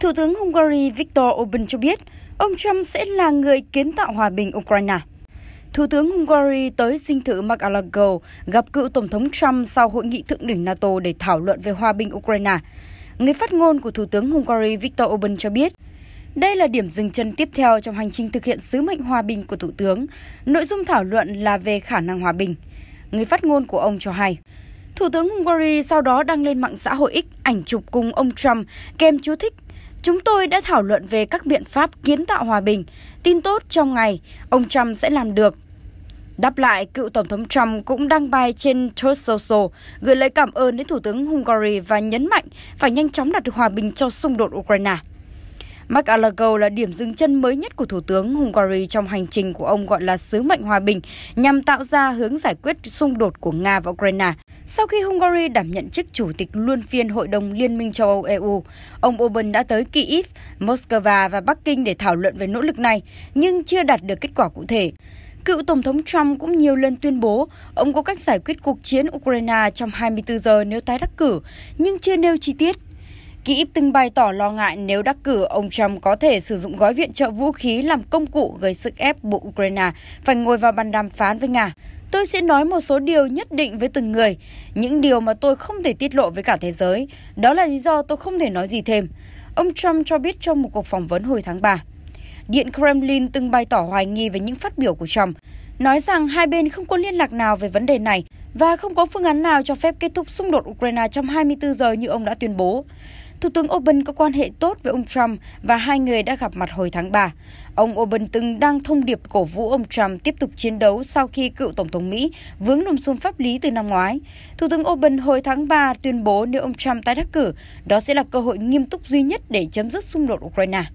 Thủ tướng Hungary Viktor Orbán cho biết ông Trump sẽ là người kiến tạo hòa bình Ukraine. Thủ tướng Hungary tới dinh thự Mar-a-Lago gặp cựu Tổng thống Trump sau hội nghị thượng đỉnh NATO để thảo luận về hòa bình Ukraine. Người phát ngôn của Thủ tướng Hungary Viktor Orbán cho biết, đây là điểm dừng chân tiếp theo trong hành trình thực hiện sứ mệnh hòa bình của Thủ tướng. Nội dung thảo luận là về khả năng hòa bình. Người phát ngôn của ông cho hay, Thủ tướng Hungary sau đó đăng lên mạng xã hội X ảnh chụp cùng ông Trump kèm chú thích Chúng tôi đã thảo luận về các biện pháp kiến tạo hòa bình, tin tốt trong ngày ông Trump sẽ làm được. Đáp lại, cựu Tổng thống Trump cũng đăng bài trên Truth Social gửi lời cảm ơn đến Thủ tướng Hungary và nhấn mạnh phải nhanh chóng đạt được hòa bình cho xung đột Ukraine. Magalagau là điểm dừng chân mới nhất của Thủ tướng Hungary trong hành trình của ông gọi là sứ mệnh hòa bình nhằm tạo ra hướng giải quyết xung đột của Nga và Ukraine. Sau khi Hungary đảm nhận chức chủ tịch luân phiên Hội đồng Liên minh châu Âu EU, ông Orbán đã tới Kyiv, Moscow và Bắc Kinh để thảo luận về nỗ lực này, nhưng chưa đạt được kết quả cụ thể. Cựu Tổng thống Trump cũng nhiều lần tuyên bố ông có cách giải quyết cuộc chiến Ukraine trong 24 giờ nếu tái đắc cử, nhưng chưa nêu chi tiết. Kyiv từng bày tỏ lo ngại nếu đắc cử, ông Trump có thể sử dụng gói viện trợ vũ khí làm công cụ gây sức ép buộc Ukraine phải ngồi vào bàn đàm phán với Nga. Tôi sẽ nói một số điều nhất định với từng người, những điều mà tôi không thể tiết lộ với cả thế giới. Đó là lý do tôi không thể nói gì thêm. Ông Trump cho biết trong một cuộc phỏng vấn hồi tháng 3. Điện Kremlin từng bày tỏ hoài nghi về những phát biểu của Trump, nói rằng hai bên không có liên lạc nào về vấn đề này và không có phương án nào cho phép kết thúc xung đột Ukraine trong 24 giờ như ông đã tuyên bố. Thủ tướng Orbán có quan hệ tốt với ông Trump và hai người đã gặp mặt hồi tháng 3. Ông Orbán từng đang thông điệp cổ vũ ông Trump tiếp tục chiến đấu sau khi cựu Tổng thống Mỹ vướng lùm xùm pháp lý từ năm ngoái. Thủ tướng Orbán hồi tháng 3 tuyên bố nếu ông Trump tái đắc cử, đó sẽ là cơ hội nghiêm túc duy nhất để chấm dứt xung đột Ukraine.